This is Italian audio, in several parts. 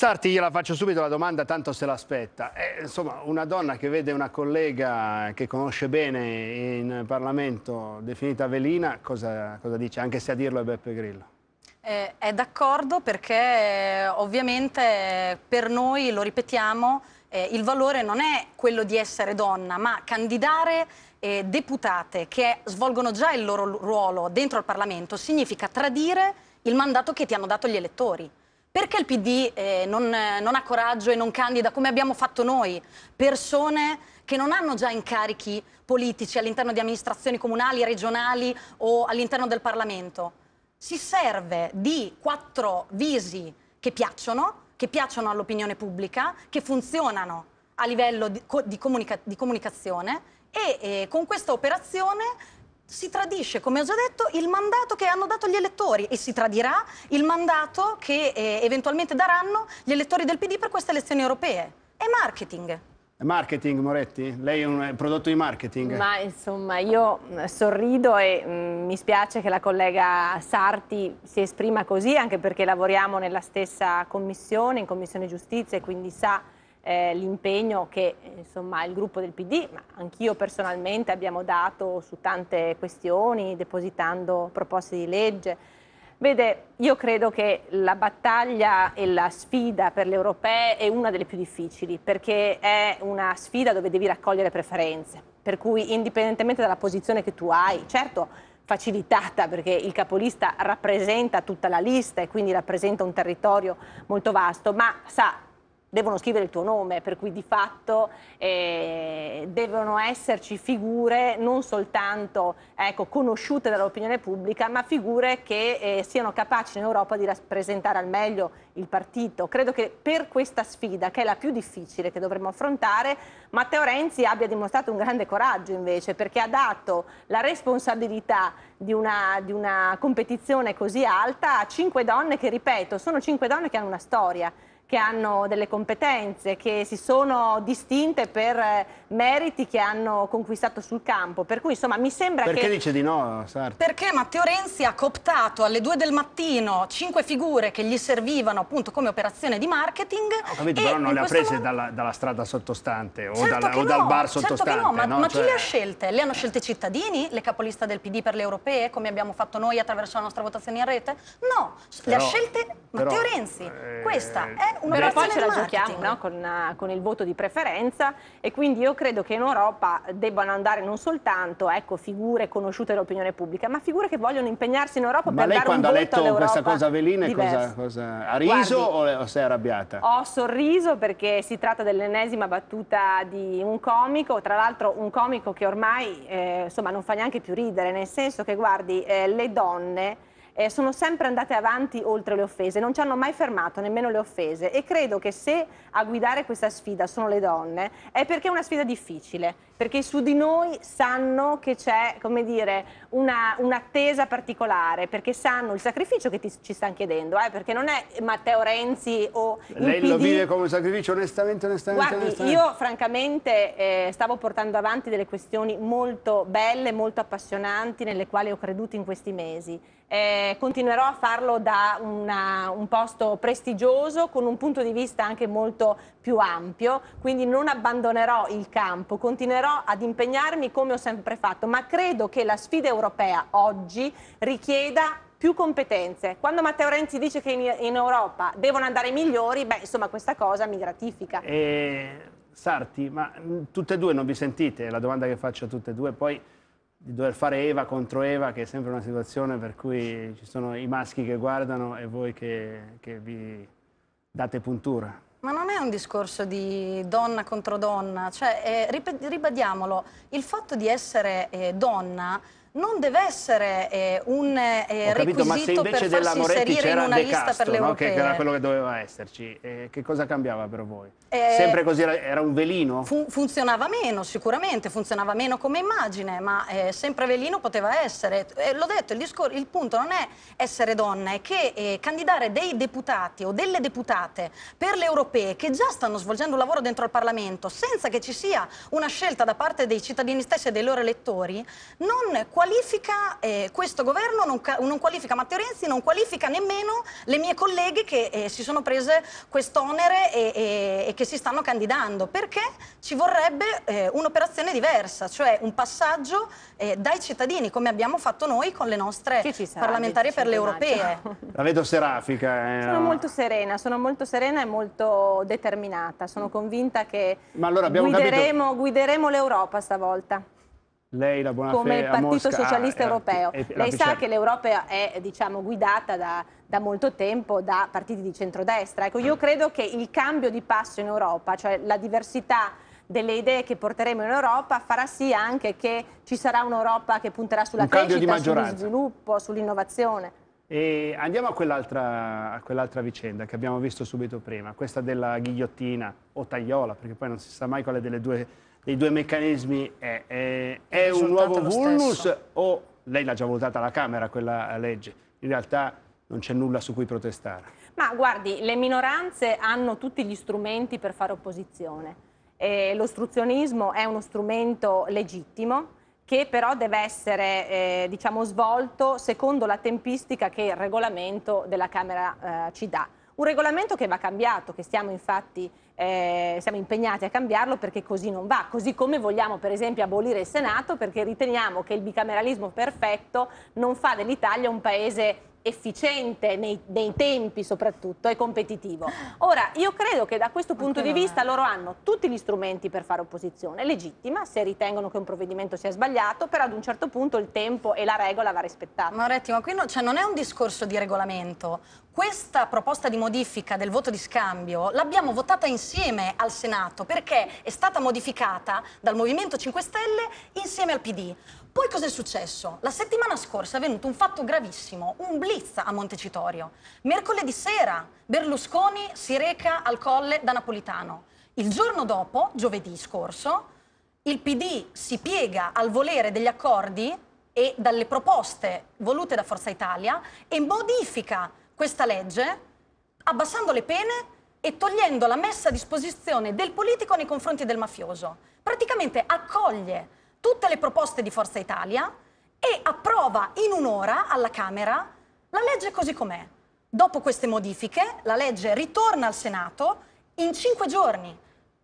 Sarti gliela faccio subito la domanda, tanto se l'aspetta. Eh, insomma, una donna che vede una collega che conosce bene in Parlamento definita velina, cosa, cosa dice? Anche se a dirlo è Beppe Grillo. Eh, è d'accordo perché eh, ovviamente per noi, lo ripetiamo, eh, il valore non è quello di essere donna, ma candidare eh, deputate che svolgono già il loro ruolo dentro al Parlamento significa tradire il mandato che ti hanno dato gli elettori. Perché il PD eh, non, non, ha coraggio e non candida, come abbiamo fatto noi, persone che non hanno già incarichi politici all'interno di amministrazioni comunali, regionali o all'interno del Parlamento? Si serve di quattro visi che piacciono, che piacciono all'opinione pubblica, che funzionano a livello di, di, comunica, di comunicazione e eh, con questa operazione si tradisce, come ho già detto, il mandato che hanno dato gli elettori e si tradirà il mandato che eh, eventualmente daranno gli elettori del PD per queste elezioni europee. È marketing. È marketing, Moretti? Lei è un prodotto di marketing? Ma insomma, io mm, sorrido e mh, mm, mi spiace che la collega Sarti si esprima così, anche perché lavoriamo nella stessa commissione, in Commissione Giustizia, e quindi sa eh, l'impegno che insomma, il gruppo del PD, ma anch'io personalmente abbiamo dato su tante questioni, depositando proposte di legge. Vede, io credo che la battaglia e la sfida per le europee è una delle più difficili, perché è una sfida dove devi raccogliere preferenze, per cui indipendentemente dalla posizione che tu hai, certo facilitata perché il capolista rappresenta tutta la lista e quindi rappresenta un territorio molto vasto, ma sa devono scrivere il tuo nome, per cui di fatto eh, devono esserci figure non soltanto ecco, conosciute dall'opinione pubblica, ma figure che eh, siano capaci in Europa di rappresentare al meglio il partito. Credo che per questa sfida, che è la più difficile che dovremmo affrontare, Matteo Renzi abbia dimostrato un grande coraggio invece, perché ha dato la responsabilità di una, di una competizione così alta a cinque donne che, ripeto, sono cinque donne che hanno una storia che hanno delle competenze, che si sono distinte per eh, meriti che hanno conquistato sul campo. Per cui insomma mi sembra Perché che... Perché dice di no Sarti? Perché Matteo Renzi ha cooptato alle due del mattino cinque figure che gli servivano appunto come operazione di marketing. Ho capito, però non le ha prese modo... dalla, dalla, strada sottostante o, certo dalla, o no, dal bar certo sottostante. Certo no, ma, no? ma cioè... chi le ha scelte? Le hanno scelte i cittadini, le capolista del PD per le europee, come abbiamo fatto noi attraverso la nostra votazione in rete? No, però... le ha scelte Matteo Però, Renzi, eh, questa è una Però poi ce la giochiamo no? con, eh, con, il voto di preferenza e quindi io credo che in Europa debbano andare non soltanto ecco, figure conosciute dall'opinione pubblica, ma figure che vogliono impegnarsi in Europa ma per dare un volto all'Europa Ma lei quando ha letto questa cosa Veline cosa, cosa, ha riso Guardi, o, o sei arrabbiata? Ho sorriso perché si tratta dell'ennesima battuta di un comico, tra l'altro un comico che ormai eh, insomma, non fa neanche più ridere, nel senso che guardi eh, le donne eh, sono sempre andate avanti oltre le offese, non ci hanno mai fermato, nemmeno le offese. E credo che se a guidare questa sfida sono le donne, è perché è una sfida difficile, perché su di noi sanno che c'è, come dire, un'attesa un particolare, perché sanno il sacrificio che ti, ci stanno chiedendo, eh, perché non è Matteo Renzi o Lei PD. lo vive come sacrificio, onestamente, onestamente, Guardi, onestamente. io francamente eh, stavo portando avanti delle questioni molto belle, molto appassionanti, nelle quali ho creduto in questi mesi eh, continuerò a farlo da una, un posto prestigioso con un punto di vista anche molto più ampio, quindi non abbandonerò il campo, continuerò ad impegnarmi come ho sempre fatto, ma credo che la sfida europea oggi richieda più competenze. Quando Matteo Renzi dice che in, in Europa devono andare i migliori, beh, insomma, questa cosa mi gratifica. E... Eh, Sarti, ma tutte e due non vi sentite? È la domanda che faccio a tutte e due, poi di dover fare Eva contro Eva, che è sempre una situazione per cui ci sono i maschi che guardano e voi che, che vi date puntura. Ma non è un discorso di donna contro donna, cioè, eh, ribadiamolo, il fatto di essere eh, donna non deve essere eh, un eh, capito, requisito per farsi inserire in una De lista per le no? europee. Che, che era quello che doveva esserci. Eh, che cosa cambiava per voi? Eh, sempre così era, era un velino? Fun funzionava meno, sicuramente, funzionava meno come immagine, ma eh, sempre velino poteva essere. Eh, l'ho detto, il, il, punto non è essere donna, è che candidare dei deputati o delle deputate per le europee che già stanno svolgendo un lavoro dentro al Parlamento senza che ci sia una scelta da parte dei cittadini stessi e dei loro elettori, non qualifica eh, questo governo, non, non, qualifica Matteo Renzi, non qualifica nemmeno le mie colleghe che eh, si sono prese quest'onere e, e, e, che si stanno candidando, perché ci vorrebbe eh, un'operazione diversa, cioè un passaggio eh, dai cittadini, come abbiamo fatto noi con le nostre parlamentari per le europee. La vedo serafica. Eh, sono no? molto serena, sono molto serena e molto determinata, sono convinta che allora guideremo, guideremo l'Europa stavolta lei la buona come Partito Mosca, ah, Socialista eh, Europeo. È, eh, è, lei sa che l'Europa è diciamo, guidata da, da, molto tempo da partiti di centrodestra. Ecco, io ah. credo che il cambio di passo in Europa, cioè la diversità delle idee che porteremo in Europa farà sì anche che ci sarà un'Europa che punterà sulla Un crescita, sullo sviluppo, sull'innovazione. E andiamo a quell'altra, quell vicenda che abbiamo visto subito prima, questa della ghigliottina o tagliola, perché poi non si sa mai quale delle due dei due meccanismi è, è, è un nuovo vulnus stesso. o lei l'ha già votata alla Camera quella legge? In realtà non c'è nulla su cui protestare. Ma guardi, le minoranze hanno tutti gli strumenti per fare opposizione. Eh, l'ostruzionismo è uno strumento legittimo che però deve essere eh, diciamo, svolto secondo la tempistica che il regolamento della Camera eh, ci dà. Un regolamento che va cambiato, che stiamo infatti eh, siamo impegnati a cambiarlo perché così non va, così come vogliamo per esempio abolire il Senato perché riteniamo che il bicameralismo perfetto non fa dell'Italia un paese efficiente nei, nei, tempi soprattutto e competitivo. Ora, io credo che da questo punto Ancora di vista loro hanno tutti gli strumenti per fare opposizione, legittima, se ritengono che un provvedimento sia sbagliato, però ad un certo punto il tempo e la regola va rispettata. Ma Moretti, ma qui no, cioè non è un discorso di regolamento. Questa proposta di modifica del voto di scambio l'abbiamo votata insieme al Senato perché è stata modificata dal Movimento 5 Stelle insieme al PD. Poi cosa è successo? La settimana scorsa è avvenuto un fatto gravissimo, un blitz Lizza a Montecitorio. Mercoledì sera Berlusconi si reca al colle da Napolitano. Il giorno dopo, giovedì scorso, il PD si piega al volere degli accordi e dalle proposte volute da Forza Italia e modifica questa legge abbassando le pene e togliendo la messa a disposizione del politico nei confronti del mafioso. Praticamente accoglie tutte le proposte di Forza Italia e approva in un'ora alla Camera la legge è così com'è. Dopo queste modifiche, la legge ritorna al Senato in cinque giorni.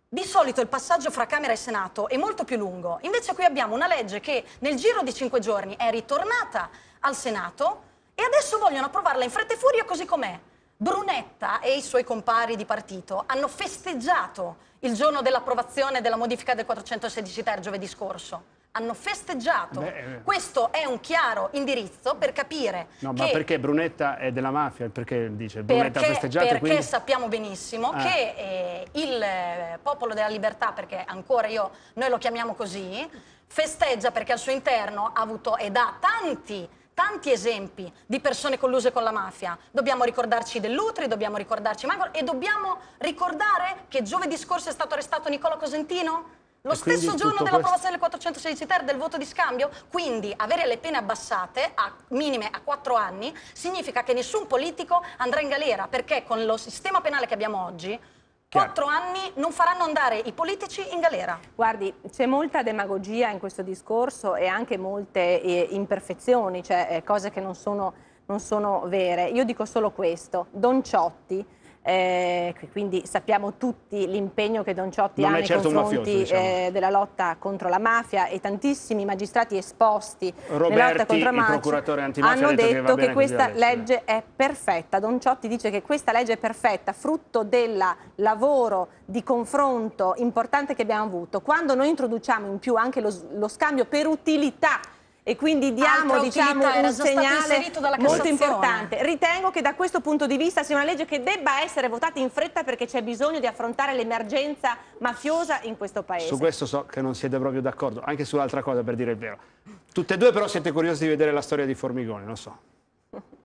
Di solito il passaggio fra Camera e Senato è molto più lungo, invece qui abbiamo una legge che nel giro di cinque giorni è ritornata al Senato e adesso vogliono approvarla in fretta e furia così com'è. Brunetta e i suoi compari di partito hanno festeggiato il giorno dell'approvazione della modifica del 416 ter giovedì scorso hanno festeggiato. Beh, eh. Questo è un chiaro indirizzo per capire No, ma perché Brunetta è della mafia? Perché dice Brunetta ha festeggiato? Perché quindi... sappiamo benissimo ah. che eh, il eh, popolo della libertà, perché ancora io, noi lo chiamiamo così, festeggia perché al suo interno ha avuto e dà tanti tanti esempi di persone colluse con la mafia. Dobbiamo ricordarci dell'Utri, dobbiamo ricordarci Michael e dobbiamo ricordare che giovedì scorso è stato arrestato Nicola Cosentino lo e stesso giorno dell'approvazione del 416 ter del voto di scambio, quindi avere le pene abbassate a minime a 4 anni significa che nessun politico andrà in galera perché con lo sistema penale che abbiamo oggi quattro anni non faranno andare i politici in galera. Guardi, c'è molta demagogia in questo discorso e anche molte eh, imperfezioni, cioè eh, cose che non sono, non sono vere. Io dico solo questo, Don Ciotti eh, quindi sappiamo tutti l'impegno che Don Ciotti non ha nei certo confronti mafioso, diciamo. eh, della lotta contro la mafia e tantissimi magistrati esposti Roberti, nella lotta contro la mafia hanno detto che, che questa eh. legge è perfetta. Don Ciotti dice che questa legge è perfetta, frutto del lavoro di confronto importante che abbiamo avuto. Quando noi introduciamo in più anche lo, lo scambio per utilità e quindi diamo diciamo, un segnale molto importante. Ritengo che da questo punto di vista sia una legge che debba essere votata in fretta perché c'è bisogno di affrontare l'emergenza mafiosa in questo Paese. Su questo so che non siete proprio d'accordo, anche sull'altra cosa per dire il vero. Tutte e due però siete curiosi di vedere la storia di Formigoni, lo so.